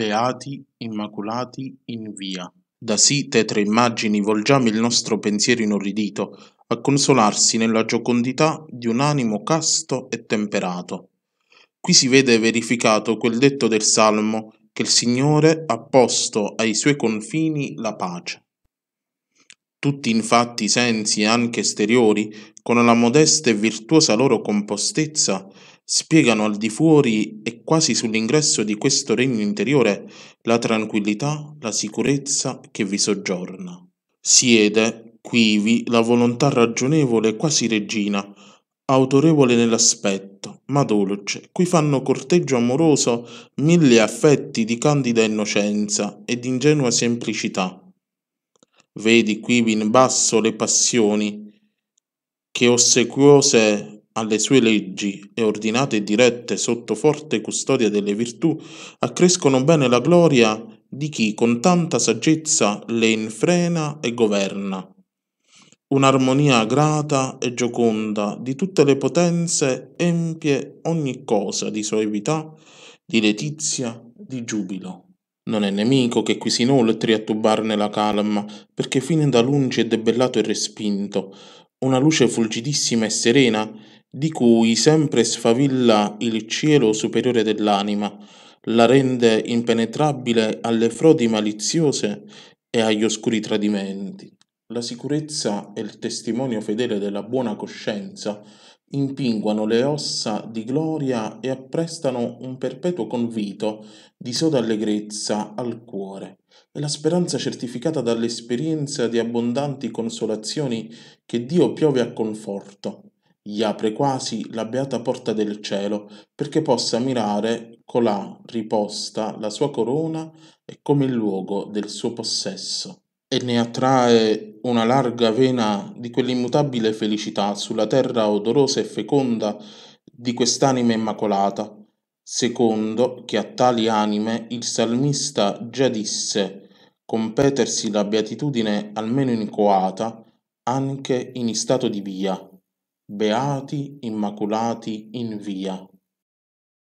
beati, immacolati, in via. Da sì tetre immagini volgiamo il nostro pensiero inorridito, a consolarsi nella giocondità di un animo casto e temperato. Qui si vede verificato quel detto del Salmo che il Signore ha posto ai suoi confini la pace. Tutti infatti i sensi, anche esteriori, con la modesta e virtuosa loro compostezza, spiegano al di fuori e quasi sull'ingresso di questo regno interiore la tranquillità, la sicurezza che vi soggiorna. Siede, quivi, la volontà ragionevole, quasi regina, autorevole nell'aspetto, ma dolce, cui fanno corteggio amoroso mille affetti di candida innocenza e d'ingenua semplicità. Vedi quivi in basso le passioni, che ossequiose alle sue leggi e ordinate e dirette sotto forte custodia delle virtù, accrescono bene la gloria di chi con tanta saggezza le infrena e governa. Un'armonia grata e gioconda di tutte le potenze empie ogni cosa di soevità, di letizia, di giubilo. Non è nemico che qui si inoltri a tubarne la calma, perché fin da lungi è debellato e respinto. Una luce fulgidissima e serena di cui sempre sfavilla il cielo superiore dell'anima, la rende impenetrabile alle frodi maliziose e agli oscuri tradimenti. La sicurezza e il testimonio fedele della buona coscienza impinguano le ossa di gloria e apprestano un perpetuo convito di soda allegrezza al cuore e la speranza certificata dall'esperienza di abbondanti consolazioni che Dio piove a conforto gli apre quasi la beata porta del cielo, perché possa mirare colà riposta la sua corona e come il luogo del suo possesso. E ne attrae una larga vena di quell'immutabile felicità sulla terra odorosa e feconda di quest'anima immacolata, secondo che a tali anime il salmista già disse competersi la beatitudine almeno incoata anche in istato di via Beati immacolati in via